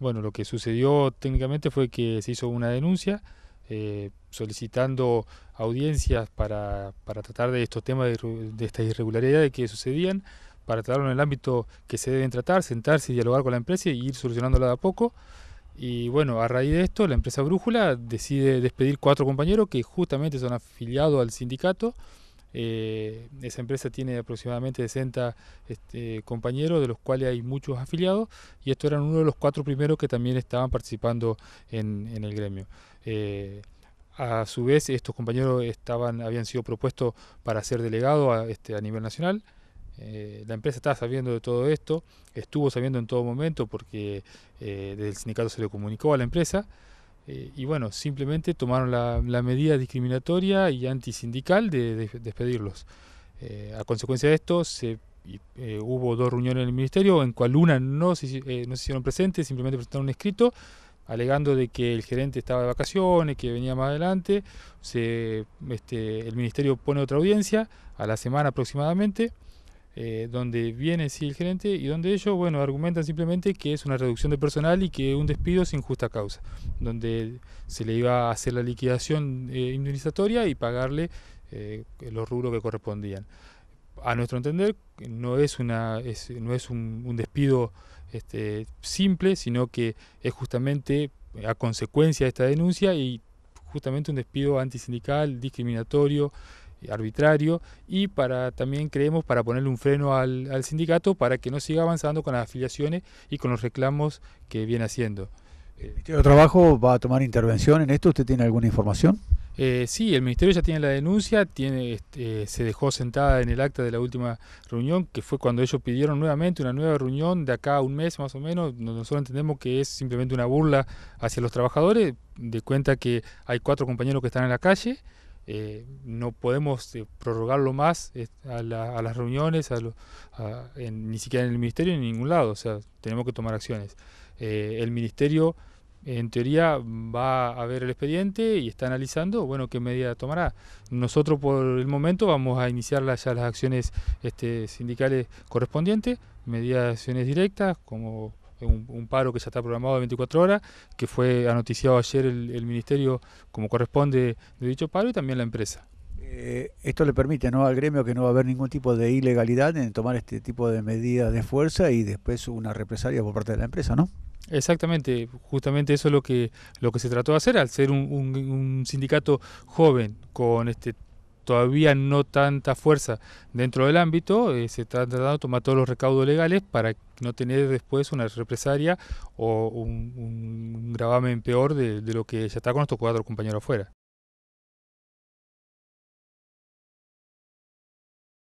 Bueno, lo que sucedió técnicamente fue que se hizo una denuncia eh, solicitando audiencias para, tratar de estos temas, de, de estas irregularidades que sucedían, para tratarlo en el ámbito que se deben tratar, sentarse y dialogar con la empresa y ir solucionándola de a poco. Y bueno, a raíz de esto, la empresa Brújula decide despedir cuatro compañeros que justamente son afiliados al sindicato. Eh, esa empresa tiene aproximadamente 60 este, compañeros, de los cuales hay muchos afiliados, y estos eran uno de los cuatro primeros que también estaban participando en, el gremio. Eh, a su vez, estos compañeros estaban, habían sido propuestos para ser delegados a, este, nivel nacional. Eh, la empresa estaba sabiendo de todo esto, estuvo sabiendo en todo momento porque desde el sindicato se le comunicó a la empresa. Eh, y bueno, simplemente tomaron la, medida discriminatoria y antisindical de, despedirlos. Eh, a consecuencia de esto, se, eh, hubo dos reuniones en el ministerio, en cual una no se, hicieron presentes, simplemente presentaron un escrito alegando de que el gerente estaba de vacaciones, que venía más adelante. Este, el ministerio pone otra audiencia a la semana aproximadamente. Eh, donde viene sí el gerente y donde ellos, bueno, argumentan simplemente que es una reducción de personal y que un despido sin justa causa, donde se le iba a hacer la liquidación eh, indemnizatoria y pagarle eh, los rubros que correspondían. A nuestro entender, no es, una, no es un, despido este, simple, sino que es justamente a consecuencia de esta denuncia y justamente un despido antisindical, discriminatorio, arbitrario y para también creemos para ponerle un freno al, sindicato para que no siga avanzando con las afiliaciones y con los reclamos que viene haciendo. ¿El Ministerio de Trabajo va a tomar intervención en esto? ¿Usted tiene alguna información? Eh, sí, el Ministerio ya tiene la denuncia, tiene, este, se dejó sentada en el acta de la última reunión, que fue cuando ellos pidieron nuevamente una nueva reunión de acá a un mes más o menos. Nosotros entendemos que es simplemente una burla hacia los trabajadores, de cuenta que hay cuatro compañeros que están en la calle, eh, no podemos eh, prorrogarlo más eh, a, las reuniones, a ni siquiera en el ministerio ni en ningún lado, o sea, tenemos que tomar acciones. el ministerio, en teoría, va a ver el expediente y está analizando, bueno, qué medida tomará. Nosotros, por el momento, vamos a iniciar ya las acciones este, sindicales correspondientes, medidas de acciones directas, como un, paro que ya está programado de 24 horas, que fue anoticiado ayer el, Ministerio como corresponde de dicho paro y también la empresa. Eh, esto le permite ¿no? al gremio que no va a haber ningún tipo de ilegalidad en tomar este tipo de medidas de fuerza y después una represalia por parte de la empresa, ¿no? Exactamente, justamente eso es lo que, lo que se trató de hacer, al ser un sindicato joven con este todavía no tanta fuerza dentro del ámbito, eh, se está tratando de tomar todos los recaudos legales para no tener después una represaria o un, gravamen peor de, lo que ya está con estos cuatro compañeros afuera.